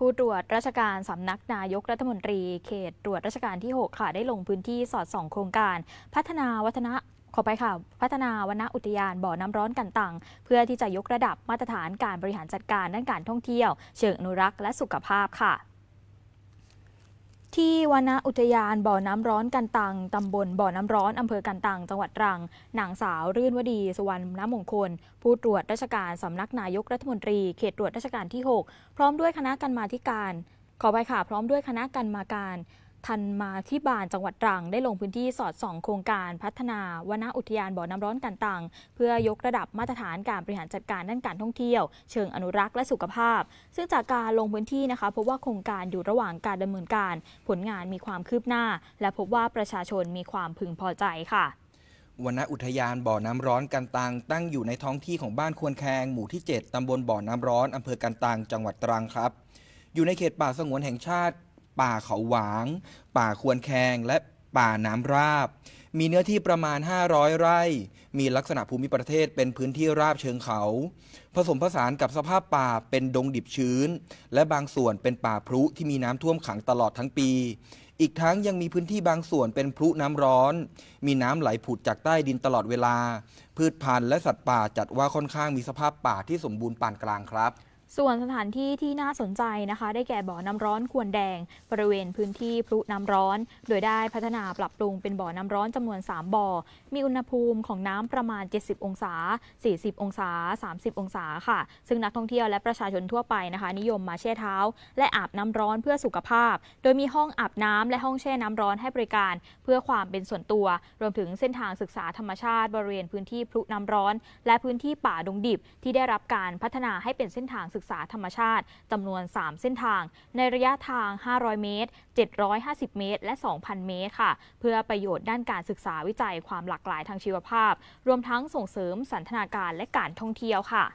ผู้ตรวจราชการสำนักนายกรัฐมนตรี เขต ตรวจราชการที่ 6 ค่ะ ได้ลงพื้นที่สอดส่องโครงการ พัฒนาวัฒนะ ขอไปค่ะ พัฒนาวนอุทยานบ่อน้ำร้อนกันตังเพื่อที่จะยกระดับมาตรฐานการบริหารจัดการ ด้านการท่องเที่ยว เชิงอนุรักษ์และสุขภาพค่ะที่วนาอุทยาน บ่อน้ำร้อนกันตังตำบลบ่อน้ำร้อนอำเภอกันตังจังหวัดตรังนางสาวรื่นวดีสุวรรณน้ำมงคล ผู้ตรวจราชการสำนักนายกรัฐมนตรีเขตตรวจราชการที่6พร้อมด้วยคณะกรรมาการขอไปค่ะพร้อมด้วยคณะกรรมาการทันมาที่บานจังหวัดตรังได้ลงพื้นที่สอดส่องโครงการพัฒนาวนาอุทยานบ่อน้ำร้อนกันตังเพื่อยกระดับมาตรฐานการบริหารจัดการด้านการท่องเที่ยว เชิงอนุรักษ์และสุขภาพ ซึ่งจากการลงพื้นที่นะคะ พบว่าโครงการอยู่ระหว่างการดำเนินการ ผลงานมีความคืบหน้า และพบว่าประชาชนมีความพึงพอใจค่ะวนอุทยานบ่อน้ำร้อนกันตังตั้งอยู่ในท้องที่ของบ้านควนแคงหมู่ที่ 7 ตำบลบ่อน้ำร้อนอำเภอกันตังจังหวัดตรังครับอยู่ในเขตป่าสงวนแห่งชาติป่าเขาหวาง ป่าควนแคงและป่าน้ำราบ มีเนื้อที่ประมาณ 500 ไร่ มีลักษณะภูมิประเทศเป็นพื้นที่ราบเชิงเขา ผสมผสานกับสภาพป่าเป็นดงดิบชื้น และบางส่วนเป็นป่าพรุที่มีน้ำท่วมขังตลอดทั้งปี อีกทั้งยังมีพื้นที่บางส่วนเป็นพลุน้ำร้อน มีน้ำไหลผุดจากใต้ดินตลอดเวลา พืชพันธุ์และสัตว์ป่าจัดว่าค่อนข้างมีสภาพป่าที่สมบูรณ์ปานกลางครับส่วนสถานที่ที่น่าสนใจนะคะ ได้แก่บ่อน้ำร้อนควนแดงบริเวณพื้นที่พลุน้ำร้อน โดยได้พัฒนาปรับปรุงเป็นบ่อน้ำร้อนจำนวน 3บ่อมีอุณหภูมิของน้ำประมาณ 70 องศา 40 องศา 30 องศาค่ะ ซึ่งนักท่องเที่ยวและประชาชนทั่วไปนะคะ นิยมมาแช่เท้าและอาบน้ำร้อนเพื่อสุขภาพ โดยมีห้องอาบน้ำและห้องแช่น้ำร้อนให้บริการ เพื่อความเป็นส่วนตัว รวมถึงเส้นทางศึกษาธรรมชาติบริเวณพื้นที่พลุน้ำร้อน และพื้นที่ป่าดงดิบที่ได้รับการพัฒนาให้เป็นเส้นทางศึกศึกษาธรรมชาติจำนวน 3 เส้นทาง ในระยะทาง 500 เมตร 750 เมตร และ 2,000 เมตรค่ะ เพื่อประโยชน์ด้านการศึกษาวิจัยความหลากหลายทางชีวภาพ รวมทั้งส่งเสริมสันทนาการและการท่องเที่ยวค่ะ